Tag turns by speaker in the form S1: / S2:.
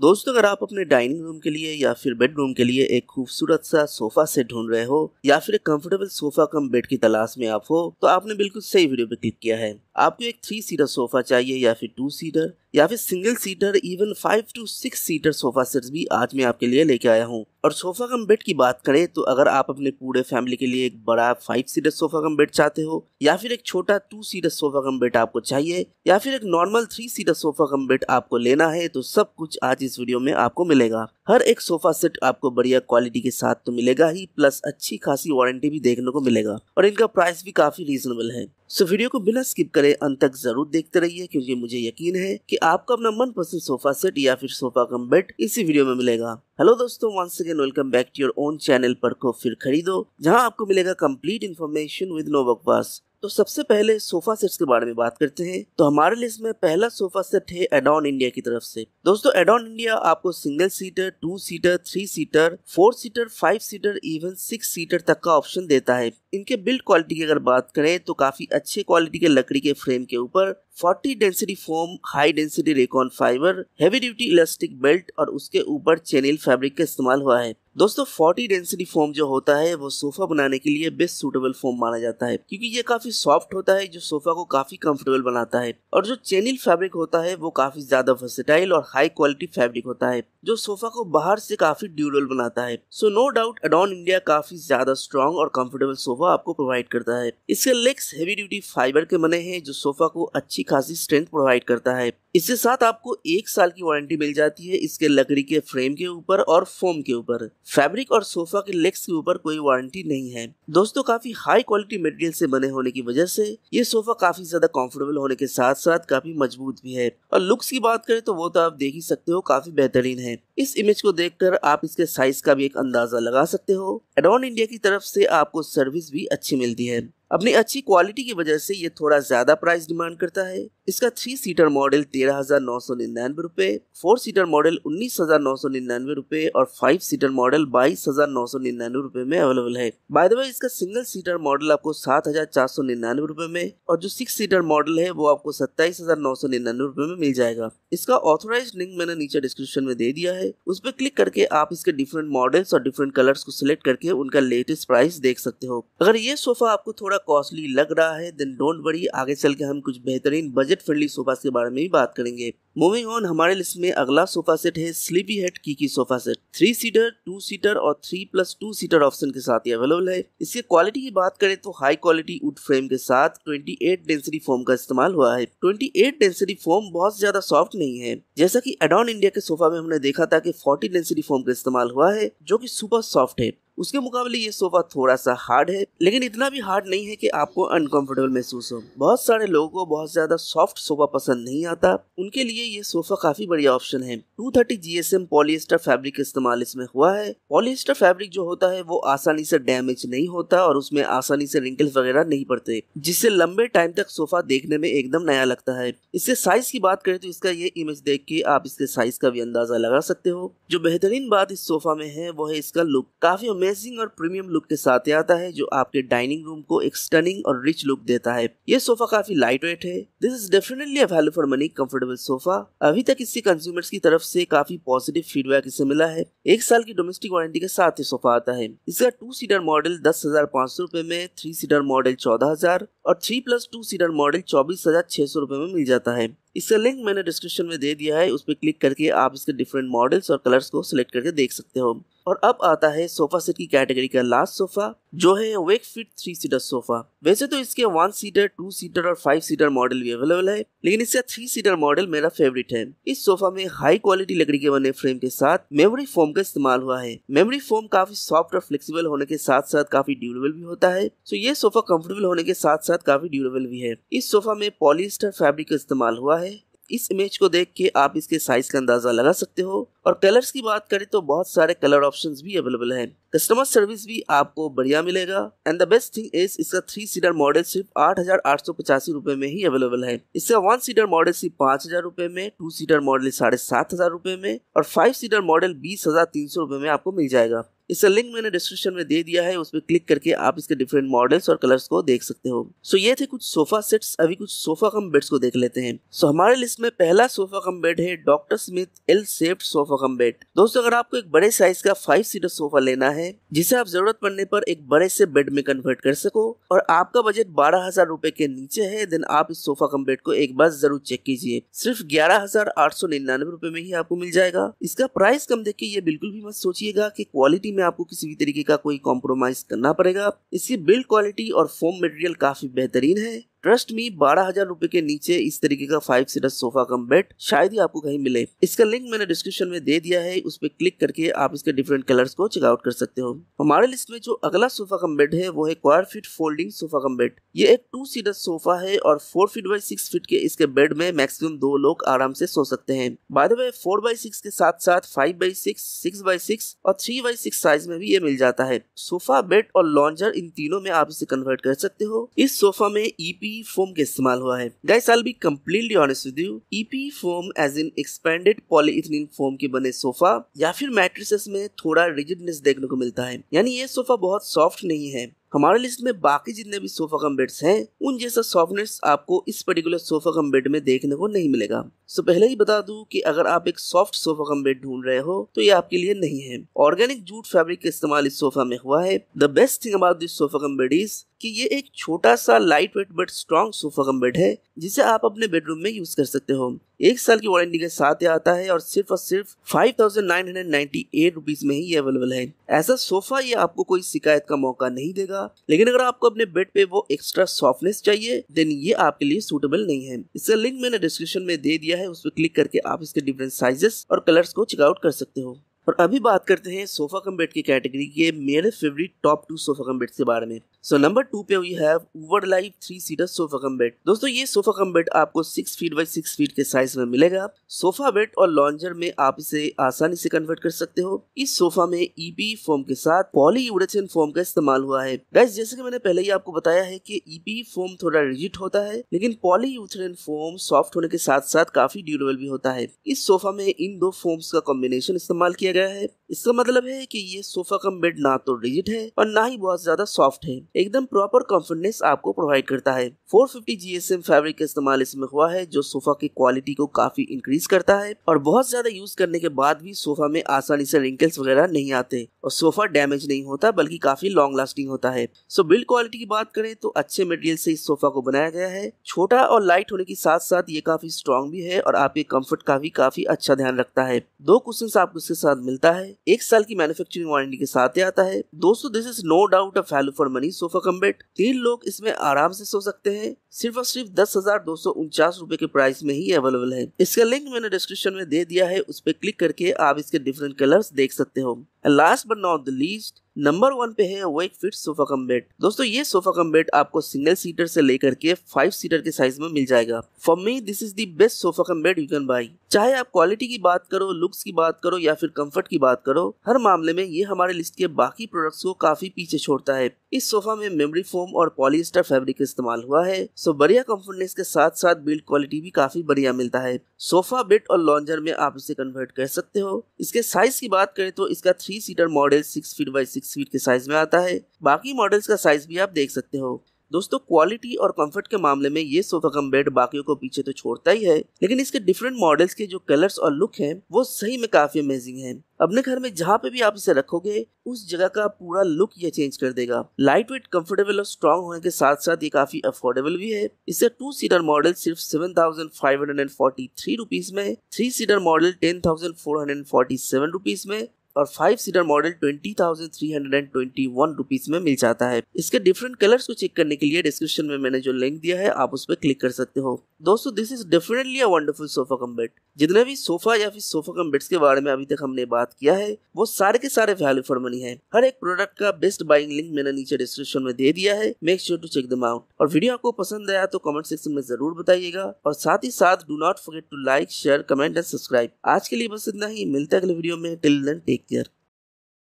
S1: दोस्तों अगर आप अपने डाइनिंग रूम के लिए या फिर बेडरूम के लिए एक खूबसूरत सा सोफा सेट ढूंढ रहे हो या फिर एक कंफर्टेबल सोफा कम बेड की तलाश में आप हो तो आपने बिल्कुल सही वीडियो पे क्लिक किया है आपको एक थ्री सीटर सोफा चाहिए या फिर टू सीटर या फिर single seater even five to six seater sofa sets भी आज मैं आपके लिए लेके आया हूँ और सोफा कम बेड की बात करें तो अगर आप अपने पूरे फैमिली के लिए एक बड़ा five seater sofa cum bed चाहते हो या फिर एक छोटा two seater sofa cum bed आपको चाहिए या फिर एक normal three seater sofa cum bed आपको लेना है तो सब कुछ आज इस वीडियो में आपको मिलेगा हर एक सोफा सेट आपको बढ़िया क्वालिटी के साथ तो मिलेगा ही प्लस अच्छी खासी वारंटी भी देखने को मिलेगा और इनका प्राइस भी काफी रीजनेबल है सो वीडियो को बिना स्किप करे अंत तक जरूर देखते रहिए क्योंकि मुझे यकीन है कि आपका अपना मनपसंद सोफा सेट या फिर सोफा कम बेड इसी वीडियो में मिलेगा हेलो दोस्तों once again welcome back to your own channel को फिर खरीदो जहां आपको मिलेगा कंप्लीट इन्फॉर्मेशन विद नो बकवास तो सबसे पहले सोफा सेट्स के बारे में बात करते हैं तो हमारे लिस्ट में पहला सोफा सेट है एडॉन इंडिया की तरफ से दोस्तों एडॉन इंडिया आपको single seater two seater three seater four seater five seater even six seater तक का ऑप्शन देता है इनके बिल्ड क्वालिटी की अगर बात करें तो काफी अच्छे क्वालिटी के लकड़ी के फ्रेम के ऊपर 40 density foam high density Recron fibre heavy duty elastic belt और उसके ऊपर चेनिल फैब्रिक का इस्तेमाल हुआ है दोस्तों फोर्टी डेंसिटी फोम जो होता है वो सोफा बनाने के लिए बेस्ट सुटेबल फोम माना जाता है क्योंकि ये काफी सॉफ्ट होता है जो सोफा को काफी कंफर्टेबल बनाता है और जो चेनिल फैब्रिक होता है वो काफी ज्यादा वर्सेटाइल और हाई क्वालिटी फैब्रिक होता है जो सोफा को बाहर से काफी ड्यूरेबल बनाता है so no doubt Adorn India काफी ज्यादा स्ट्रॉन्ग और कम्फर्टेबल सोफा आपको प्रोवाइड करता है इसके लेग्स हेवी ड्यूटी फाइबर के बने हैं जो सोफा को अच्छी खासी स्ट्रेंथ प्रोवाइड करता है इसके साथ आपको एक साल की वारंटी मिल जाती है इसके लकड़ी के फ्रेम के ऊपर और फोम के ऊपर फैब्रिक और सोफा के लेग्स के ऊपर कोई वारंटी नहीं है दोस्तों काफी हाई क्वालिटी मटेरियल से बने होने की वजह से ये सोफा काफी ज्यादा कंफर्टेबल होने के साथ साथ काफी मजबूत भी है और लुक्स की बात करें तो वो तो आप देख ही सकते हो काफी बेहतरीन है इस इमेज को देख आप इसके साइज का भी एक अंदाजा लगा सकते हो एडॉन इंडिया की तरफ से आपको सर्विस भी अच्छी मिलती है अपनी अच्छी क्वालिटी की वजह से ये थोड़ा ज्यादा प्राइस डिमांड करता है इसका थ्री सीटर मॉडल तेरह हजार नौ सौ निन्यानवे रुपए फोर सीटर मॉडल उन्नीस हजार नौ सौ निन्यानवे रुपए और फाइव सीटर मॉडल बाईस हजार नौ सौ निन्यानवे रुपए में अवेलेबल है बाय द वे इसका सिंगल सीटर मॉडल आपको सात हजार चार सौ निन्यानवे रुपए में और जो सिक्स सीटर मॉडल है वो आपको सत्ताईस हजार नौ सौ निन्यानवे रुपए में मिल जाएगा इसका ऑथोराइज लिंक मैंने नीचे डिस्क्रिप्शन में दे दिया है उस पर क्लिक करके आप इसके डिफरेंट मॉडल्स और डिफरेंट कलर्स को सिलेक्ट करके उनका लेटेस्ट प्राइस देख सकते हो अगर ये सोफा आपको थोड़ा कॉस्टली लग रहा है देन डोंट वरी आगे चल के हम कुछ बेहतरीन बजट बजट फ्रेंडली सोफा के बारे में भी बात करेंगे मूविंग ऑन हमारे लिस्ट में अगला सोफा सेट है स्लीपी हेड की की sofa set three seater two seater और three plus two seater option के साथ अवेलेबल है इसके क्वालिटी की बात करें तो हाई क्वालिटी वुड फ्रेम के साथ 28 डेंसिटी फोम का इस्तेमाल हुआ है 28 डेंसिटी फोम बहुत ज्यादा सॉफ्ट नहीं है जैसा की एडॉन इंडिया के सोफा में हमने देखा था की फोर्टी डेंसिटी फोम का इस्तेमाल हुआ है जो की सुपर सॉफ्ट है उसके मुकाबले ये सोफा थोड़ा सा हार्ड है लेकिन इतना भी हार्ड नहीं है कि आपको अनकंफर्टेबल महसूस हो बहुत सारे लोगों को बहुत ज्यादा सॉफ्ट सोफा पसंद नहीं आता उनके लिए ये सोफा काफी बढ़िया ऑप्शन है two thirty G M polyester fabric इस्तेमाल इसमें हुआ है पॉलिएस्टर फैब्रिक जो होता है वो आसानी से डैमेज नहीं होता और उसमें आसानी से रिंकल वगैरह नहीं पड़ते जिससे लंबे टाइम तक सोफा देखने में एकदम नया लगता है इससे साइज की बात करें तो इसका ये इमेज देख के आप इसके साइज का भी अंदाजा लगा सकते हो जो बेहतरीन बात इस सोफा में है वो है इसका लुक काफी अमेजिंग और प्रीमियम लुक के साथ आता है जो आपके डाइनिंग रूम को एक स्टनिंग और रिच लुक देता है ये सोफा काफी लाइट वेट है this is definitely value for money comfortable sofa अभी तक इससे कंज्यूमर्स की तरफ से काफी पॉजिटिव फीडबैक इसे मिला है एक साल की डोमेस्टिक वारंटी के साथ ये सोफा आता है इसका टू सीटर मॉडल दस हजार पाँच सौ रूपए में थ्री सीटर मॉडल चौदह हजार और three plus two seater model चौबीस हजार छह सौ रूपए में मिल जाता है इसका लिंक मैंने डिस्क्रिप्शन में दे दिया है उस पर क्लिक करके आप इसके डिफरेंट मॉडल्स और कलर्स को सिलेक्ट करके देख सकते हो और अब आता है सोफा सेट की कैटेगरी का लास्ट सोफा जो है Wakefit three seater sofa वैसे तो इसके वन सीटर टू सीटर और फाइव सीटर मॉडल भी अवेलेबल है लेकिन इसका थ्री सीटर मॉडल मेरा फेवरेट है इस सोफा में हाई क्वालिटी लकड़ी के बने फ्रेम के साथ मेमोरी फोम का इस्तेमाल हुआ है मेमोरी फोम काफी सॉफ्ट और फ्लेक्सीबल होने के साथ साथ काफी ड्यूरेबल भी होता है तो ये सोफा कम्फर्टेबल होने के साथ साथ काफी ड्यूरेबल भी है इस सोफा में पॉलिस्टर फेब्रिक का इस्तेमाल हुआ है इस इमेज को देख के आप इसके साइज का अंदाजा लगा सकते हो और कलर्स की बात करें तो बहुत सारे कलर ऑप्शन भी अवेलेबल है कस्टमर सर्विस भी आपको बढ़िया मिलेगा and the best thing is इसका थ्री सीटर मॉडल सिर्फ आठ हजार आठ सौ पचासी रूपए में ही अवेलेबल है इसका वन सीटर मॉडल सिर्फ पांच हजार रूपए में टू सीटर मॉडल साढ़े सात हजार रूपए में और फाइव सीटर मॉडल बीस हजार तीन सौ रूपए में आपको मिल जाएगा इसका लिंक मैंने डिस्क्रिप्शन में दे दिया है उसमें क्लिक करके आप इसके डिफरेंट मॉडल्स और कलर्स को देख सकते हो सो ये थे कुछ सोफा सेट्स अभी कुछ सोफा कम बेड्स को देख लेते हैं सो हमारे लिस्ट में पहला सोफा कम बेड है doctor Smith L shaped sofa cum bed दोस्तों अगर आपको एक बड़े साइज का फाइव सीटर सोफा लेना है जिसे आप जरूरत पड़ने पर एक बड़े से बेड में कन्वर्ट कर सको और आपका बजट बारह हजार रूपए के नीचे है देन आप इस सोफा कम बेड को एक बार जरूर चेक कीजिए सिर्फ ग्यारह हजार आठ सौ निन्यानवे रूपए में ही आपको मिल जाएगा इसका प्राइस कम देख के ये बिल्कुल भी मत सोचिएगा की क्वालिटी में आपको किसी भी तरीके का कोई कॉम्प्रोमाइज करना पड़ेगा इसकी बिल्ड क्वालिटी और फोम मटेरियल काफी बेहतरीन है ट्रस्ट मी बारह हजार रूपए के नीचे इस तरीके का five seater sofa cum bed शायद ही आपको कहीं मिले इसका लिंक मैंने डिस्क्रिप्शन में दे दिया है उस पर क्लिक करके आप इसके डिफरेंट कलर्स को चेकआउट कर सकते हो हमारे लिस्ट में जो अगला सोफा कम बेड है वो है क्वार feet folding sofa cum bed ये एक टू सीटर सोफा है और four feet by six feet के इसके बेड में मैक्सिमम दो लोग आराम से सो सकते हैं बाद में फोर बाई सिक्स के साथ साथ five by six six by six और थ्री बाई सिक्स साइज में भी ये मिल जाता है सोफा बेड और लॉन्जर इन तीनों में आप इसे कन्वर्ट कर सकते हो इस सोफा में ईपी e ईपी e फोम का इस्तेमाल हुआ है guys I be completely honest with you EP foam as in expanded polyethylene foam के बने सोफा या फिर मैट्रिसेस में थोड़ा रिजिडनेस देखने को मिलता है यानी ये सोफा बहुत सॉफ्ट नहीं है हमारे लिस्ट में बाकी जितने भी सोफा कम बेड्स हैं उन जैसा सॉफ्टनेस आपको इस पर्टिकुलर सोफा कम बेड में देखने को नहीं मिलेगा सो पहले ही बता दूं कि अगर आप एक सॉफ्ट सोफा कम बेड ढूंढ रहे हो तो ये आपके लिए नहीं है ऑर्गेनिक जूट फैब्रिक का इस्तेमाल इस सोफा में हुआ है the best thing about this sofa cum bed is कि ये एक छोटा सा light weight but strong sofa cum bed है जिसे आप अपने बेडरूम में यूज कर सकते हो एक साल की वारंटी के साथ ही आता है और सिर्फ और सिर्फ five thousand nine hundred ninety eight rupees में ही ये अवेलेबल है ऐसा सोफा ये आपको कोई शिकायत का मौका नहीं देगा लेकिन अगर आपको अपने बेड पे वो एक्स्ट्रा सॉफ्टनेस चाहिए देन ये आपके लिए सूटेबल नहीं है इसका लिंक मैंने डिस्क्रिप्शन में दे दिया है उस पर क्लिक करके आप इसके डिफरेंट साइजेस और कलर्स को चेकआउट कर सकते हो और अभी बात करते हैं सोफा कम बेड की कैटेगरी के मेरे favourite top two sofa cum bed के बारे में सो नंबर टू पे we have over life three seater sofa cum bed दोस्तों ये सोफा कम बेड आपको six feet by six feet के साइज में मिलेगा सोफा बेड और लॉन्जर में आप इसे आसानी से कन्वर्ट कर सकते हो इस सोफा में ईपी e फॉर्म के साथ पॉली यूरेथेन फॉर्म का इस्तेमाल हुआ है गैस जैसे कि मैंने पहले ही आपको बताया है कि ईपी e फॉर्म थोड़ा रिजिट होता है लेकिन पॉली यूथेन फॉर्म सॉफ्ट होने के साथ साथ काफी ड्यूरेबल भी होता है इस सोफा में इन दो फॉर्म्स का कॉम्बिनेशन इस्तेमाल किया गया गया है इसका मतलब है कि ये सोफा का बेड ना तो रिजिट है और ना ही बहुत ज्यादा सॉफ्ट है एकदम प्रॉपर कम्फर्टनेस आपको प्रोवाइड करता है 450 GSM फैब्रिक का इस्तेमाल इसमें हुआ है जो सोफा की क्वालिटी को काफी इंक्रीज करता है और बहुत ज्यादा यूज करने के बाद भी सोफा में आसानी से रिंकल्स वगैरह नहीं आते और सोफा डैमेज नहीं होता बल्कि काफी लॉन्ग लास्टिंग होता है सो बिल्ड क्वालिटी की बात करें तो अच्छे मटेरियल से इस सोफा को बनाया गया है छोटा और लाइट होने के साथ साथ ये काफी स्ट्रॉन्ग भी है और आपके कम्फर्ट का भी काफी अच्छा ध्यान रखता है दो क्वेश्चन आपको इसके साथ मिलता है एक साल की मैन्युफैक्चरिंग वारंटी के साथ ही आता है दोस्तों this is no doubt a value for money sofa cum bed तीन लोग इसमें आराम से सो सकते हैं सिर्फ और सिर्फ दस हजार दो सौ उनचास रूपए के प्राइस में ही अवेलेबल है इसका लिंक मैंने डिस्क्रिप्शन में दे दिया है उस पर क्लिक करके आप इसके डिफरेंट कलर्स देख सकते हो and last but not the least number one पे है वो एक फिट सोफा कम बेड दोस्तों ये सोफा कम बेड आपको सिंगल सीटर से लेकर के फाइव सीटर के साइज में मिल जाएगा for me this is the best sofa cum bed you can buy चाहे आप क्वालिटी की बात करो लुक्स की बात करो या फिर कंफर्ट की बात करो हर मामले में ये हमारे लिस्ट के बाकी प्रोडक्ट्स को काफी पीछे छोड़ता है इस सोफा में मेमोरी फोम और पॉलिस्टर फेब्रिक इस्तेमाल हुआ है सो बढ़िया कम्फर्टनेस के साथ साथ बिल्ड क्वालिटी भी काफी बढ़िया मिलता है सोफा बेड और लॉन्जर में आप इसे कन्वर्ट कर सकते हो इसके साइज की बात करें तो इसका three three seater model six feet by six feet के साइज में आता है बाकी मॉडल्स का साइज भी आप देख सकते हो दोस्तों क्वालिटी और कंफर्ट के मामले में ये सोफा कम बेड बाकियों को पीछे तो छोड़ता ही है लेकिन इसके डिफरेंट मॉडल्स के जो कलर्स और लुक हैं वो सही में काफी अमेजिंग हैं अपने घर में जहाँ पे भी आप इसे रखोगे उस जगह का पूरा लुक ये चेंज कर देगा लाइट वेट कम्फर्टेबल और स्ट्रॉन्ग होने के साथ साथ ये काफी अफोर्डेबल भी है इससे टू सीटर मॉडल सिर्फ seven thousand five hundred and forty three rupees में three seater model ten thousand four hundred forty seven rupees में और five seater model twenty thousand three hundred and twenty one rupees में मिल जाता है इसके different colours को check करने के लिए डिस्क्रिप्शन में मैंने जो लिंक दिया है आप उस पर क्लिक कर सकते हो दोस्तों this is definitely a wonderful sofa cum bed जितने भी सोफा या फिर सोफा कम बेड्स के बारे में अभी तक हमने बात किया है वो सारे के सारे वैल्यू फॉर मनी है हर एक प्रोडक्ट का बेस्ट बाइंग लिंक मैंने नीचे डिस्क्रिप्शन में दे दिया है make sure to check them out और वीडियो आपको पसंद आया तो कमेंट सेक्शन में जरूर बताइएगा और साथ ही साथ do not forget to like share comment and subscribe आज के लिए बस इतना ही मिलते अगले वीडियो में टिल देन टेक केयर